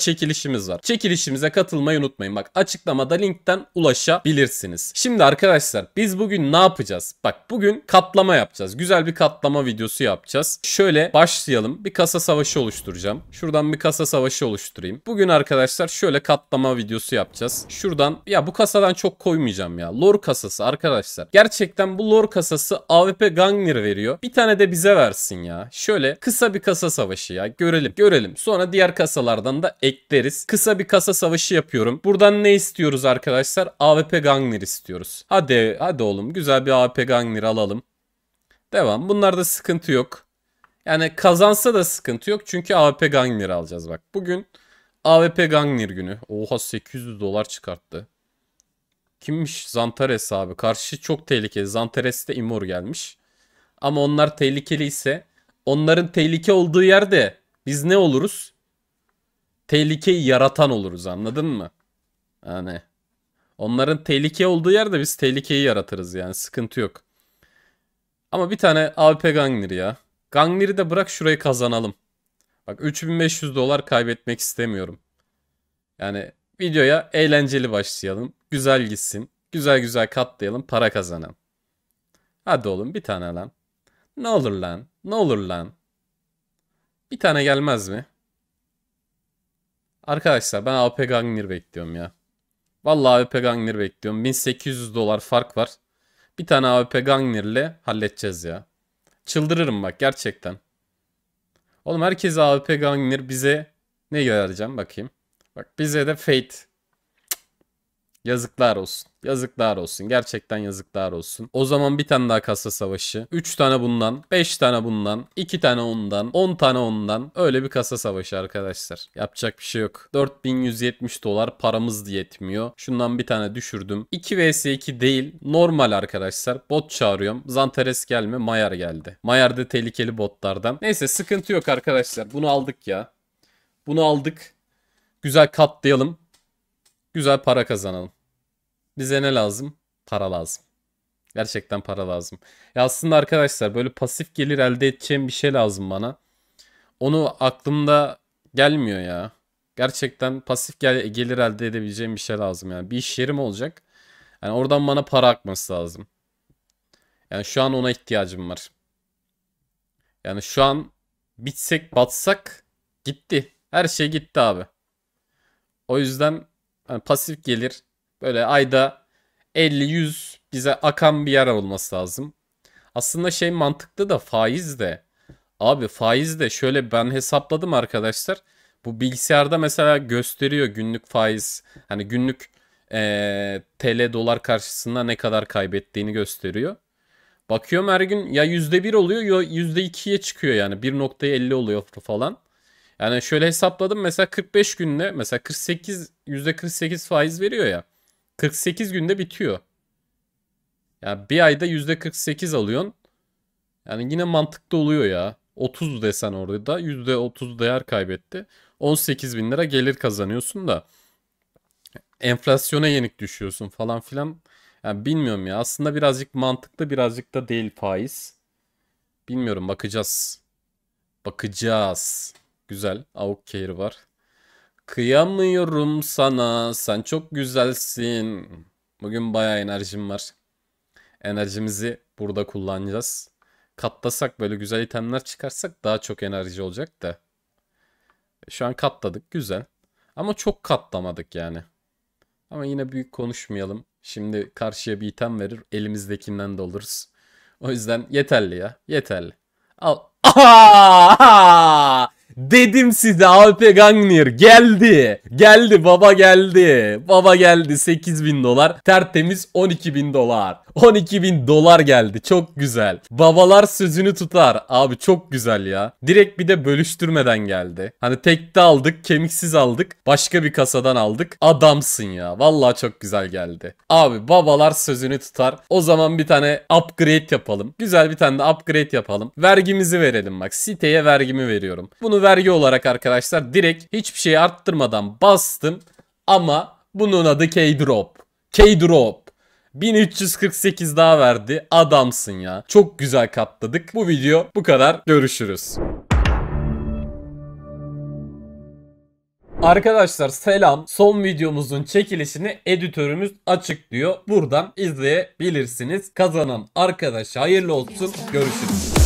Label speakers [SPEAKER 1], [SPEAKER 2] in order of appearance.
[SPEAKER 1] çekilişimiz var. Çekilişimize katılmayı unutmayın. Bak açıklamada linkten ulaşabilirsiniz. Şimdi arkadaşlar biz bugün ne yapacağız? Bak bugün katlama yapacağız. Güzel bir katlama videosu yapacağız. Şöyle başlayalım. Bir kasa savaşı oluşturacağım. Şuradan bir kasa savaşı oluşturayım. Bugün arkadaşlar şöyle katlama videosu yapacağız. Şuradan ya bu kasadan çok koymayacağım ya. lor kasası arkadaşlar. Gerçekten bu lor kasası AWP Gangner veriyor. Bir tane de bize versin ya. Şöyle kısa bir kasa savaşı ya. Görelim görelim. Sonra diğer kasalardan da ekleriz. Kısa bir kasa savaşı yapıyorum. Buradan ne istiyoruz arkadaşlar? AWP Gangner istiyoruz. Hadi hadi oğlum güzel bir AWP Gangner alalım. Devam. Bunlarda sıkıntı yok. Yani kazansa da sıkıntı yok. Çünkü AWP Gangner alacağız bak. Bugün AWP Gangner günü. Oha 800 dolar çıkarttı. Kimmiş? Zantares abi. Karşı çok tehlikeli. Zantares de Imor gelmiş. Ama onlar tehlikeli ise onların tehlike olduğu yerde biz ne oluruz? tehlikeyi yaratan oluruz anladın mı? Yani onların tehlike olduğu yerde biz tehlikeyi yaratırız yani sıkıntı yok. Ama bir tane AWP Gangnir ya. Gangnir'i de bırak şurayı kazanalım. Bak 3500 dolar kaybetmek istemiyorum. Yani videoya eğlenceli başlayalım. Güzel gitsin. Güzel güzel katlayalım. Para kazanalım. Hadi oğlum bir tane lan. Ne olur lan. Ne olur lan. Bir tane gelmez mi? Arkadaşlar ben AP Gangnir bekliyorum ya. Vallahi AP Gangnir bekliyorum. 1800 dolar fark var. Bir tane AP Gangnir'le halledeceğiz ya. Çıldırırım bak gerçekten. Oğlum herkese AP Gangnir bize ne yaratacağım bakayım. Bak bize de Fate Yazıklar olsun. Yazıklar olsun. Gerçekten yazıklar olsun. O zaman bir tane daha kasa savaşı. 3 tane bundan, 5 tane bundan, 2 tane ondan, 10 on tane ondan. Öyle bir kasa savaşı arkadaşlar. Yapacak bir şey yok. 4170 dolar paramız da yetmiyor. Şundan bir tane düşürdüm. 2 vs 2 değil. Normal arkadaşlar. Bot çağırıyorum. Zanteres gelme. Mayar geldi. Mayar da tehlikeli botlardan. Neyse sıkıntı yok arkadaşlar. Bunu aldık ya. Bunu aldık. Güzel katlayalım. Güzel para kazanalım. Bize ne lazım? Para lazım. Gerçekten para lazım. Ya aslında arkadaşlar böyle pasif gelir elde edeceğim bir şey lazım bana. Onu aklımda gelmiyor ya. Gerçekten pasif gel gelir elde edebileceğim bir şey lazım yani. Bir iş yerim olacak. Yani oradan bana para akması lazım. Yani şu an ona ihtiyacım var. Yani şu an bitsek batsak gitti. Her şey gitti abi. O yüzden pasif gelir böyle ayda 50-100 bize akan bir yer olması lazım. Aslında şey mantıklı da faiz de. Abi faiz de şöyle ben hesapladım arkadaşlar. Bu bilgisayarda mesela gösteriyor günlük faiz. Hani günlük e, TL dolar karşısında ne kadar kaybettiğini gösteriyor. Bakıyorum her gün ya %1 oluyor ya %2'ye çıkıyor yani 1.50 oluyor falan. Yani şöyle hesapladım mesela 45 günde mesela 48 %48 faiz veriyor ya. 48 günde bitiyor. Yani bir ayda %48 alıyorsun. Yani yine mantıklı oluyor ya. 30 desen orada da %30 değer kaybetti. 18 bin lira gelir kazanıyorsun da enflasyona yenik düşüyorsun falan filan. Yani bilmiyorum ya aslında birazcık mantıklı birazcık da değil faiz. Bilmiyorum bakacağız. Bakacağız. Güzel. Avuk Kehir var. Kıyamıyorum sana. Sen çok güzelsin. Bugün baya enerjim var. Enerjimizi burada kullanacağız. Katlasak böyle güzel itemler çıkarsak daha çok enerji olacak da. Şu an katladık. Güzel. Ama çok katlamadık yani. Ama yine büyük konuşmayalım. Şimdi karşıya bir item verir. Elimizdekinden de oluruz. O yüzden yeterli ya. Yeterli. Al. Aha! Dedim size Alpe Gangner geldi. Geldi baba geldi. Baba geldi 8000 dolar. Tertemiz 12000 dolar. 12000 dolar geldi. Çok güzel. Babalar sözünü tutar. Abi çok güzel ya. Direkt bir de bölüştürmeden geldi. Hani tekte aldık, kemiksiz aldık. Başka bir kasadan aldık. Adamsın ya. Vallahi çok güzel geldi. Abi babalar sözünü tutar. O zaman bir tane upgrade yapalım. Güzel bir tane de upgrade yapalım. Vergimizi verelim bak. Siteye vergimi veriyorum. Bunu vergi olarak arkadaşlar direkt hiçbir şey arttırmadan bastım. Ama bunun adı K-Drop. K-Drop. 1348 daha verdi. Adamsın ya. Çok güzel katladık. Bu video bu kadar. Görüşürüz. Arkadaşlar selam. Son videomuzun çekilişini editörümüz açıklıyor. Buradan izleyebilirsiniz. Kazanan arkadaş hayırlı olsun. Görüşürüz.